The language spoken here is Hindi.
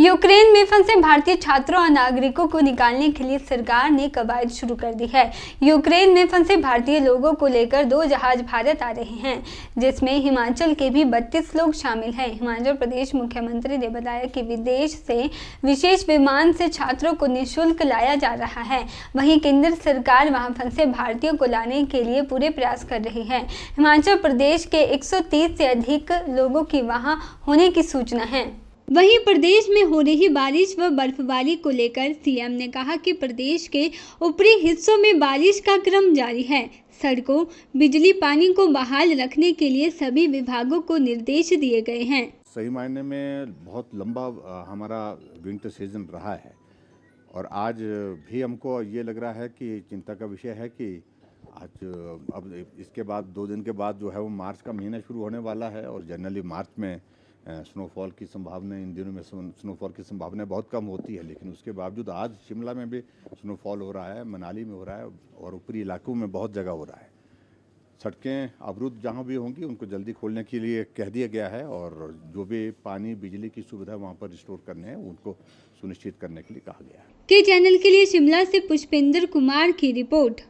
यूक्रेन में फंसे भारतीय छात्रों और नागरिकों को निकालने के लिए सरकार ने कवायद शुरू कर दी है यूक्रेन में फंसे भारतीय लोगों को लेकर दो जहाज भारत आ रहे हैं जिसमें हिमाचल के भी बत्तीस लोग शामिल हैं हिमाचल प्रदेश मुख्यमंत्री ने बताया कि विदेश से विशेष विमान से छात्रों को निःशुल्क लाया जा रहा है वहीं केंद्र सरकार वहाँ फंसे भारतीयों को लाने के लिए पूरे प्रयास कर रही है हिमाचल प्रदेश के एक से अधिक लोगों की वहाँ होने की सूचना है वहीं प्रदेश में हो रही बारिश व बर्फबारी को लेकर सीएम ने कहा कि प्रदेश के ऊपरी हिस्सों में बारिश का क्रम जारी है सड़कों बिजली पानी को बहाल रखने के लिए सभी विभागों को निर्देश दिए गए हैं सही मायने में बहुत लंबा हमारा विंटर सीजन रहा है और आज भी हमको ये लग रहा है कि चिंता का विषय है कि आज अब इसके बाद दो दिन के बाद जो है वो मार्च का महीना शुरू होने वाला है और जनरली मार्च में स्नोफॉल की संभावना इन दिनों में स्नोफॉल की संभावना बहुत कम होती है लेकिन उसके बावजूद आज शिमला में भी स्नोफॉल हो रहा है मनाली में हो रहा है और ऊपरी इलाकों में बहुत जगह हो रहा है सड़कें अवरुद्ध जहाँ भी होंगी उनको जल्दी खोलने के लिए कह दिया गया है और जो भी पानी बिजली की सुविधा वहाँ पर रिस्टोर करने हैं उनको सुनिश्चित करने के लिए कहा गया है के चैनल के लिए शिमला से पुष्पेंद्र कुमार की रिपोर्ट